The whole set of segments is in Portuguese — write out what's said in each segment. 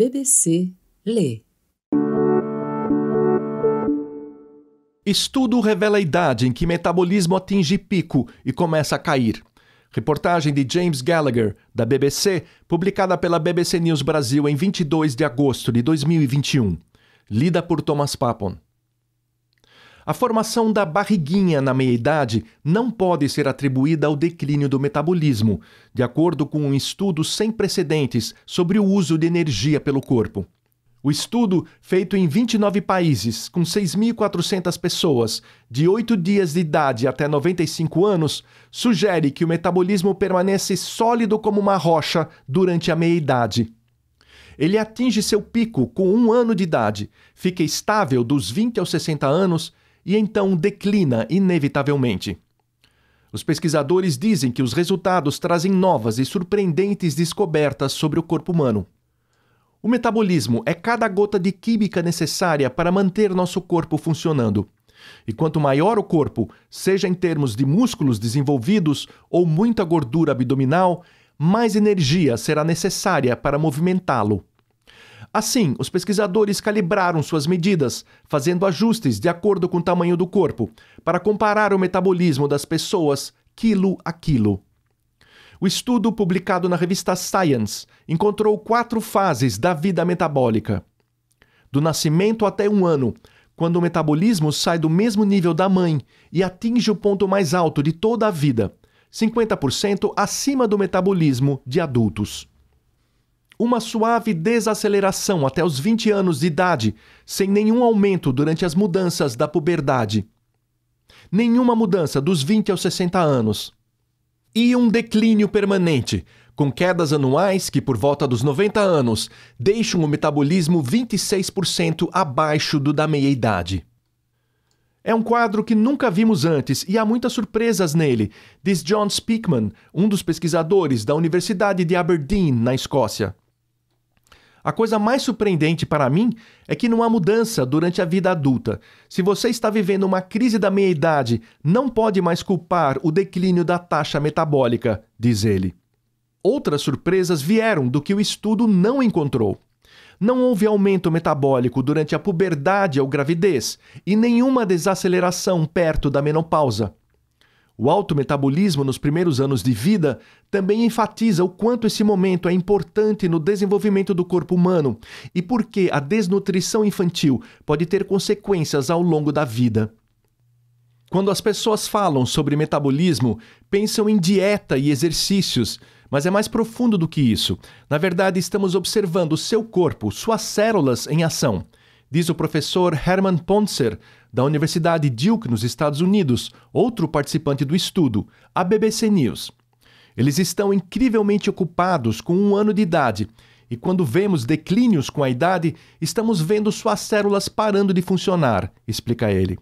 BBC lê. Estudo revela a idade em que metabolismo atinge pico e começa a cair. Reportagem de James Gallagher, da BBC, publicada pela BBC News Brasil em 22 de agosto de 2021. Lida por Thomas Papon. A formação da barriguinha na meia-idade não pode ser atribuída ao declínio do metabolismo, de acordo com um estudo sem precedentes sobre o uso de energia pelo corpo. O estudo, feito em 29 países, com 6.400 pessoas de 8 dias de idade até 95 anos, sugere que o metabolismo permanece sólido como uma rocha durante a meia-idade ele atinge seu pico com um ano de idade, fica estável dos 20 aos 60 anos e então declina inevitavelmente. Os pesquisadores dizem que os resultados trazem novas e surpreendentes descobertas sobre o corpo humano. O metabolismo é cada gota de química necessária para manter nosso corpo funcionando. E quanto maior o corpo, seja em termos de músculos desenvolvidos ou muita gordura abdominal, mais energia será necessária para movimentá-lo. Assim, os pesquisadores calibraram suas medidas, fazendo ajustes de acordo com o tamanho do corpo, para comparar o metabolismo das pessoas quilo a quilo. O estudo publicado na revista Science encontrou quatro fases da vida metabólica. Do nascimento até um ano, quando o metabolismo sai do mesmo nível da mãe e atinge o ponto mais alto de toda a vida, 50% acima do metabolismo de adultos uma suave desaceleração até os 20 anos de idade, sem nenhum aumento durante as mudanças da puberdade. Nenhuma mudança dos 20 aos 60 anos. E um declínio permanente, com quedas anuais que, por volta dos 90 anos, deixam o metabolismo 26% abaixo do da meia-idade. É um quadro que nunca vimos antes e há muitas surpresas nele, diz John Speakman, um dos pesquisadores da Universidade de Aberdeen, na Escócia. A coisa mais surpreendente para mim é que não há mudança durante a vida adulta. Se você está vivendo uma crise da meia-idade, não pode mais culpar o declínio da taxa metabólica, diz ele. Outras surpresas vieram do que o estudo não encontrou. Não houve aumento metabólico durante a puberdade ou gravidez e nenhuma desaceleração perto da menopausa. O alto metabolismo nos primeiros anos de vida também enfatiza o quanto esse momento é importante no desenvolvimento do corpo humano e por que a desnutrição infantil pode ter consequências ao longo da vida. Quando as pessoas falam sobre metabolismo, pensam em dieta e exercícios, mas é mais profundo do que isso. Na verdade, estamos observando o seu corpo, suas células em ação diz o professor Hermann Ponzer, da Universidade Duke, nos Estados Unidos, outro participante do estudo, a BBC News. Eles estão incrivelmente ocupados com um ano de idade, e quando vemos declínios com a idade, estamos vendo suas células parando de funcionar, explica ele.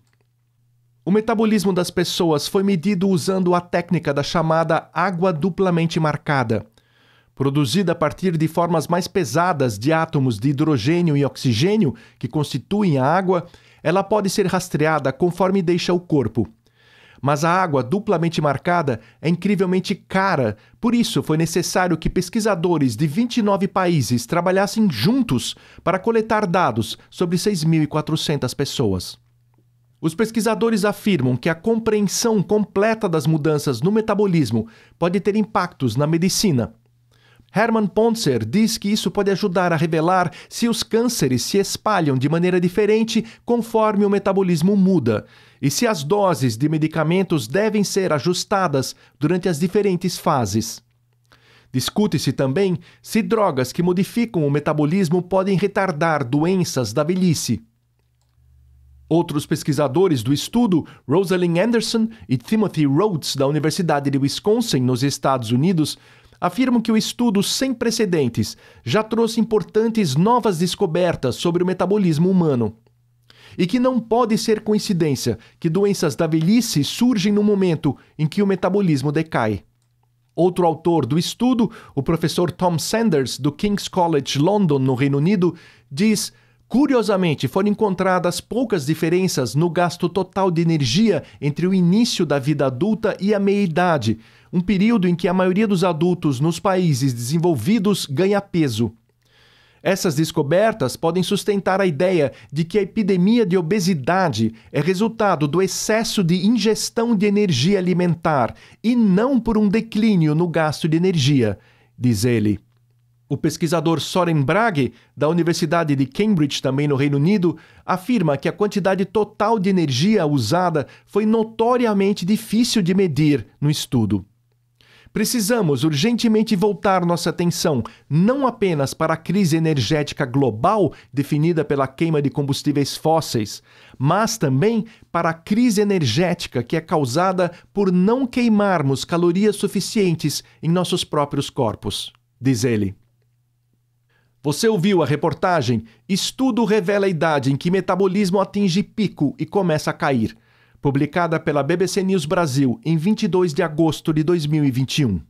O metabolismo das pessoas foi medido usando a técnica da chamada água duplamente marcada produzida a partir de formas mais pesadas de átomos de hidrogênio e oxigênio que constituem a água, ela pode ser rastreada conforme deixa o corpo. Mas a água duplamente marcada é incrivelmente cara, por isso foi necessário que pesquisadores de 29 países trabalhassem juntos para coletar dados sobre 6.400 pessoas. Os pesquisadores afirmam que a compreensão completa das mudanças no metabolismo pode ter impactos na medicina, Herman Pontzer diz que isso pode ajudar a revelar se os cânceres se espalham de maneira diferente conforme o metabolismo muda e se as doses de medicamentos devem ser ajustadas durante as diferentes fases. Discute-se também se drogas que modificam o metabolismo podem retardar doenças da velhice. Outros pesquisadores do estudo, Rosalind Anderson e Timothy Rhodes, da Universidade de Wisconsin, nos Estados Unidos, afirmam que o estudo sem precedentes já trouxe importantes novas descobertas sobre o metabolismo humano. E que não pode ser coincidência que doenças da velhice surgem no momento em que o metabolismo decai. Outro autor do estudo, o professor Tom Sanders, do King's College London, no Reino Unido, diz: Curiosamente, foram encontradas poucas diferenças no gasto total de energia entre o início da vida adulta e a meia-idade, um período em que a maioria dos adultos nos países desenvolvidos ganha peso. Essas descobertas podem sustentar a ideia de que a epidemia de obesidade é resultado do excesso de ingestão de energia alimentar e não por um declínio no gasto de energia, diz ele. O pesquisador Soren Brage, da Universidade de Cambridge, também no Reino Unido, afirma que a quantidade total de energia usada foi notoriamente difícil de medir no estudo. Precisamos urgentemente voltar nossa atenção não apenas para a crise energética global definida pela queima de combustíveis fósseis, mas também para a crise energética que é causada por não queimarmos calorias suficientes em nossos próprios corpos, diz ele. Você ouviu a reportagem? Estudo revela a idade em que metabolismo atinge pico e começa a cair publicada pela BBC News Brasil em 22 de agosto de 2021.